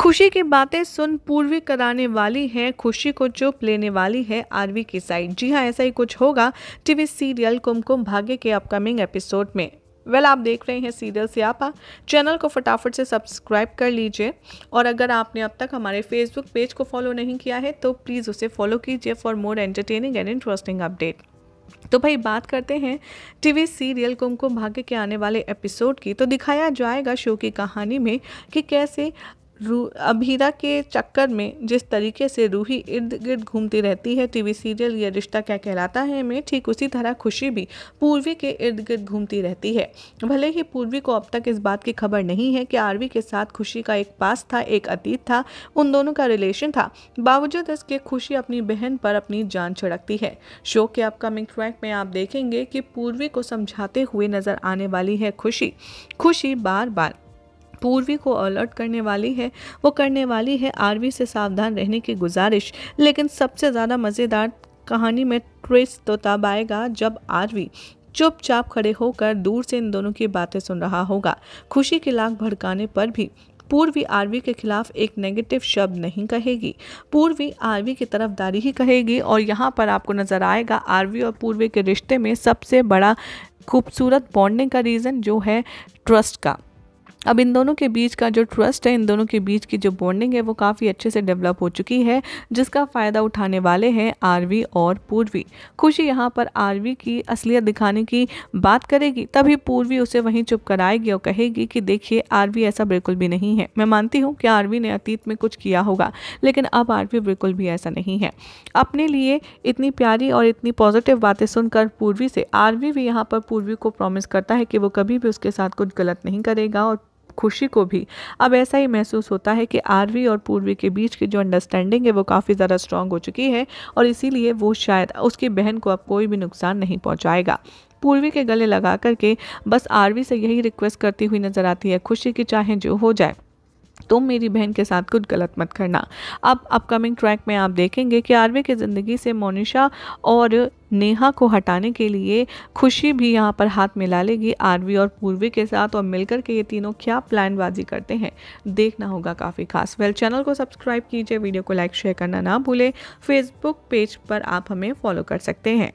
खुशी की बातें सुन पूर्वी कराने वाली हैं खुशी को चुप लेने वाली है आरवी की साइड जी हाँ ऐसा ही कुछ होगा टीवी सीरियल कुमकुम भाग्य के अपकमिंग एपिसोड में वेल well, आप देख रहे हैं सीरियल से आप चैनल को फटाफट से सब्सक्राइब कर लीजिए और अगर आपने अब तक हमारे फेसबुक पेज को फॉलो नहीं किया है तो प्लीज़ उसे फॉलो कीजिए for more entertaining and interesting update तो भाई बात करते हैं टीवी सीरियल कुमकुम भाग्य के आने वाले एपिसोड की तो दिखाया जाएगा शो की कहानी में कि कैसे रू अभीरा के चक्कर में जिस तरीके से रूही इर्द गिर्द घूमती रहती है टीवी सीरियल या रिश्ता क्या कहलाता है में ठीक उसी तरह खुशी भी पूर्वी के इर्द गिर्द घूमती रहती है भले ही पूर्वी को अब तक इस बात की खबर नहीं है कि आरवी के साथ खुशी का एक पास था एक अतीत था उन दोनों का रिलेशन था बावजूद इसके खुशी अपनी बहन पर अपनी जान छिड़कती है शो के अपकमिंग ट्रैक में आप देखेंगे कि पूर्वी को समझाते हुए नजर आने वाली है खुशी खुशी बार बार पूर्वी को अलर्ट करने वाली है वो करने वाली है आरवी से सावधान रहने की गुजारिश लेकिन सबसे ज़्यादा मज़ेदार कहानी में ट्विस्ट तो तब आएगा जब आरवी चुपचाप खड़े होकर दूर से इन दोनों की बातें सुन रहा होगा खुशी की लाख भड़काने पर भी पूर्वी आरवी के खिलाफ एक नेगेटिव शब्द नहीं कहेगी पूर्वी आरवी की तरफदारी ही कहेगी और यहाँ पर आपको नज़र आएगा आरवी और पूर्वी के रिश्ते में सबसे बड़ा खूबसूरत बॉन्डिंग का रीज़न जो है ट्रस्ट का अब इन दोनों के बीच का जो ट्रस्ट है इन दोनों के बीच की जो बॉन्डिंग है वो काफ़ी अच्छे से डेवलप हो चुकी है जिसका फ़ायदा उठाने वाले हैं आरवी और पूर्वी खुशी यहाँ पर आरवी की असलियत दिखाने की बात करेगी तभी पूर्वी उसे वहीं चुप कराएगी और कहेगी कि देखिए आरवी ऐसा बिल्कुल भी नहीं है मैं मानती हूँ कि आरवी ने अतीत में कुछ किया होगा लेकिन अब आरवी बिल्कुल भी ऐसा नहीं है अपने लिए इतनी प्यारी और इतनी पॉजिटिव बातें सुनकर पूर्वी से आरवी भी यहाँ पर पूर्वी को प्रॉमिस करता है कि वो कभी भी उसके साथ कुछ गलत नहीं करेगा और खुशी को भी अब ऐसा ही महसूस होता है कि आरवी और पूर्वी के बीच की जो अंडरस्टैंडिंग है वो काफ़ी ज़्यादा स्ट्रांग हो चुकी है और इसीलिए वो शायद उसकी बहन को अब कोई भी नुकसान नहीं पहुंचाएगा पूर्वी के गले लगा करके बस आरवी से यही रिक्वेस्ट करती हुई नज़र आती है खुशी की चाहे जो हो जाए तुम मेरी बहन के साथ कुछ गलत मत करना अब अपकमिंग ट्रैक में आप देखेंगे कि आरवे की ज़िंदगी से मोनिशा और नेहा को हटाने के लिए खुशी भी यहाँ पर हाथ मिला लेगी आरवी और पूर्वी के साथ और मिलकर के ये तीनों क्या प्लानबाजी करते हैं देखना होगा काफ़ी खास वेल चैनल को सब्सक्राइब कीजिए वीडियो को लाइक शेयर करना ना भूलें फेसबुक पेज पर आप हमें फॉलो कर सकते हैं